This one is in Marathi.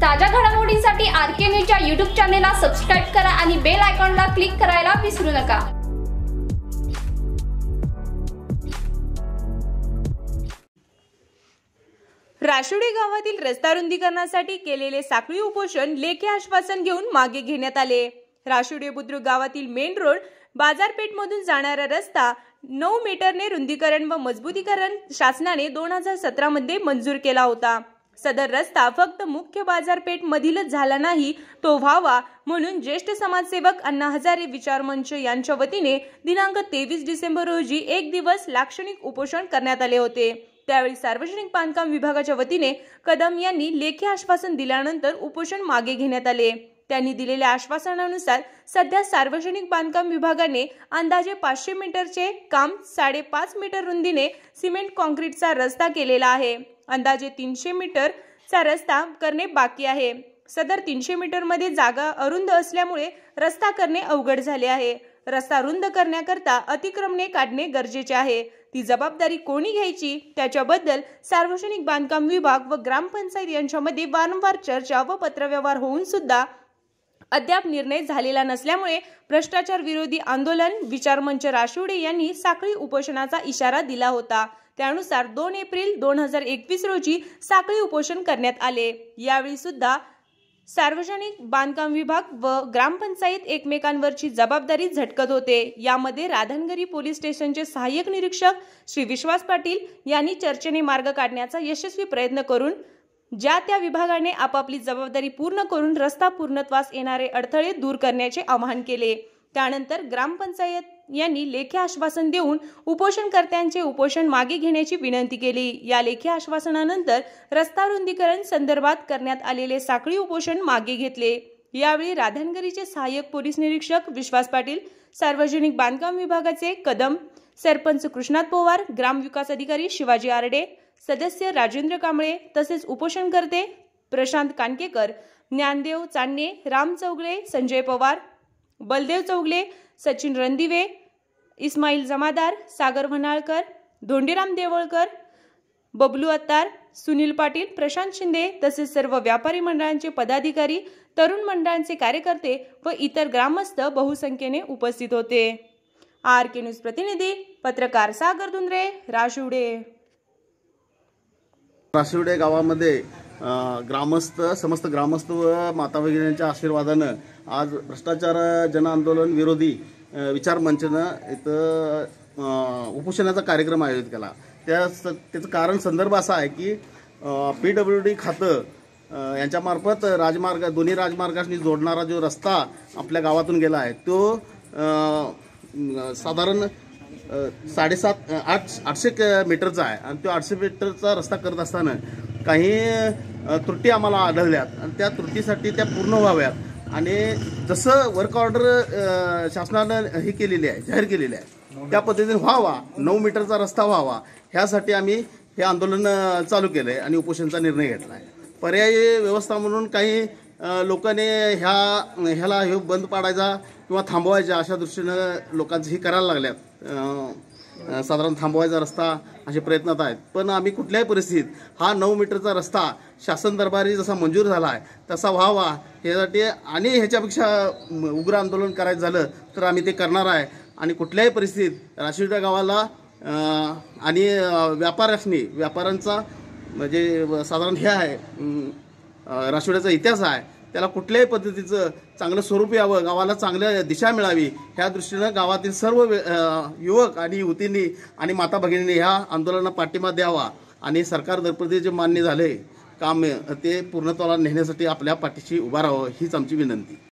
ताज्या घडामोडींसाठी आर के न्यूजच्या यूट्यूब चॅनेलला सबस्क्राईब करा आणि बेल आयकॉनला क्लिक करायला विसरू नका राशुडे गावातील रस्ता रुंदीकरणासाठी केलेले साखळी उपोषण लेखी आश्वासन घेऊन मागे घेण्यात आले राशुडे बुद्रुक गावातील मेन रोड बाजारपेठमधून जाणारा रस्ता नऊ मीटरने रुंदीकरण व मजबूतीकरण शासनाने दोन हजार सतरामध्ये मंजूर केला होता सदर रस्ता फक्त मुख्य बाजारपेठ मधीलच झाला नाही तो व्हावा म्हणून ज्येष्ठ समाजसेवक अण्णा हजारे विचार मंच यांच्या वतीने दिनांक तेवीस डिसेंबर रोजी एक दिवस लाक्षणिक उपोषण करण्यात आले होते त्यावेळी सार्वजनिक बांधकाम विभागाच्या वतीने कदम यांनी लेखी आश्वासन दिल्यानंतर उपोषण मागे घेण्यात आले त्यांनी दिलेल्या आश्वासनानुसार सध्या सार्वजनिक बांधकाम विभागाने अंदाजे पाचशे मीटरचे काम साडेपाच मीटर रुंदीने सिमेंट कॉन्क्रीटचा रस्ता केलेला आहे अंदाजे तीनशे मीटरचा रस्ता करणे बाकी आहे सदर तीनशे मीटरमध्ये जागा अरुंद असल्यामुळे रस्ता करणे अवघड झाले आहे रस्ता रुंद करण्याकरता अतिक्रमणे काढणे गरजेचे आहे ती जबाबदारी कोणी घ्यायची त्याच्याबद्दल सार्वजनिक बांधकाम विभाग व ग्रामपंचायत यांच्यामध्ये वारंवार चर्चा व पत्रव्यवहार होऊन सुद्धा अद्याप निर्णय झालेला नसल्यामुळे भ्रष्टाचार विरोधी आंदोलन विचारमंच राशिवडे यांनी साखळी उपोषणाचा इशारा दिला होता त्यानुसार दोन एप्रिल दोन हजार एकवीस रोजी साखळी उपोषण करण्यात आले यावेळी सुद्धा सार्वजनिक बांधकाम विभाग व ग्रामपंचायत एकमेकांवरची जबाबदारी झटकत होते यामध्ये राधनगरी पोलीस स्टेशनचे सहाय्यक निरीक्षक श्री विश्वास पाटील यांनी चर्चेने मार्ग काढण्याचा यशस्वी प्रयत्न करून ज्या त्या विभागाने आपापली जबाबदारी पूर्ण करून रस्ता पूर्णत्वास येणारे अडथळे दूर करण्याचे आवाहन केले त्यानंतर ग्रामपंचायत यांनी लेखी आश्वासन देऊन उपोषणकर्त्यांचे उपोषण मागे घेण्याची विनंती केली या लेखी आश्वासनानंतर रस्ता रुंदीकरण संदर्भात करण्यात आलेले साखळी उपोषण मागे घेतले यावेळी राधनगरीचे सहाय्यक पोलीस निरीक्षक विश्वास पाटील सार्वजनिक बांधकाम विभागाचे कदम सरपंच कृष्णात पवार ग्रामविकास अधिकारी शिवाजी आरडे सदस्य राजेंद्र कांबळे तसेच उपोषणकर्ते प्रशांत कानकेकर ज्ञानदेव चांडणे राम चौगळे संजय पवार बलदेव चौगले सचिन रणदिवे इस्माईल जमादार सागर म्हणाळकर धोंडीराम देवळकर बबलू अत्तार सुनील पाटील प्रशांत शिंदे तसेच सर्व व्यापारी मंडळांचे पदाधिकारी तरुण मंडळांचे कार्यकर्ते व इतर ग्रामस्थ बहुसंख्येने उपस्थित होते आर के न्यूज प्रतिनिधी पत्रकार सागर धुंद्रे राशिवडे राशिवडे गावामध्ये ग्रामस्थ समस्त ग्रामस्थ व माता भगिनींच्या आशीर्वादानं आज भ्रष्टाचार जनआंदोलन विरोधी विचार मंचनं इथं उपोषणाचा कार्यक्रम आयोजित केला त्या स त्याचं कारण संदर्भ असा आहे की पी डब्ल्यू डी खातं यांच्यामार्फत राजमार्ग दोन्ही राजमार्गाशी जोडणारा जो रस्ता आपल्या गावातून गेला आहे तो साधारण साडेसात आठ आठशे मीटरचा आहे आणि तो आठशे मीटरचा रस्ता करत असताना काही त्रुटी आम्हाला आढळल्यात आणि त्या त्रुटीसाठी त्या पूर्ण व्हाव्यात आणि जसं वर्क ऑर्डर शासनानं हे केलेली आहे जाहीर केलेली आहे त्या पद्धतीने व्हावा नऊ मीटरचा रस्ता व्हावा ह्यासाठी आम्ही हे आंदोलन चालू केलं आहे आणि उपोषणचा निर्णय घेतला आहे पर्यायी व्यवस्था म्हणून काही लोकांनी ह्या ह्याला हे बंद पाडायचा किंवा थांबवायचा अशा दृष्टीनं लोकांचं हे करायला लागल्यात साधारण थांबवायचा रस्ता असे प्रयत्नात आहेत पण आम्ही कुठल्याही परिस्थितीत हा नऊ मीटरचा रस्ता शासन दरबारी जसा मंजूर झाला आहे तसा व्हावा ह्यासाठी आणि ह्याच्यापेक्षा उग्र आंदोलन करायचं झालं तर आम्ही ते करणार आहे आणि कुठल्याही परिस्थितीत राशीड्या गावाला आणि व्यापाऱ्यांनी व्यापाऱ्यांचा म्हणजे साधारण हे आहे राशिवड्याचा इतिहास आहे त्याला कुठल्याही पद्धतीचं चांगलं स्वरूप यावं गावाला चांगल्या दिशा मिळावी ह्या दृष्टीनं गावातील सर्व युवक आणि युवतींनी आणि माता भगिनींनी ह्या आंदोलनाला पाठिंबा द्यावा आणि सरकार दरप्रती जे मान्य झाले काम ते पूर्णत्वाला नेण्यासाठी आपल्या पाठीशी उभा राहावं हीच आमची विनंती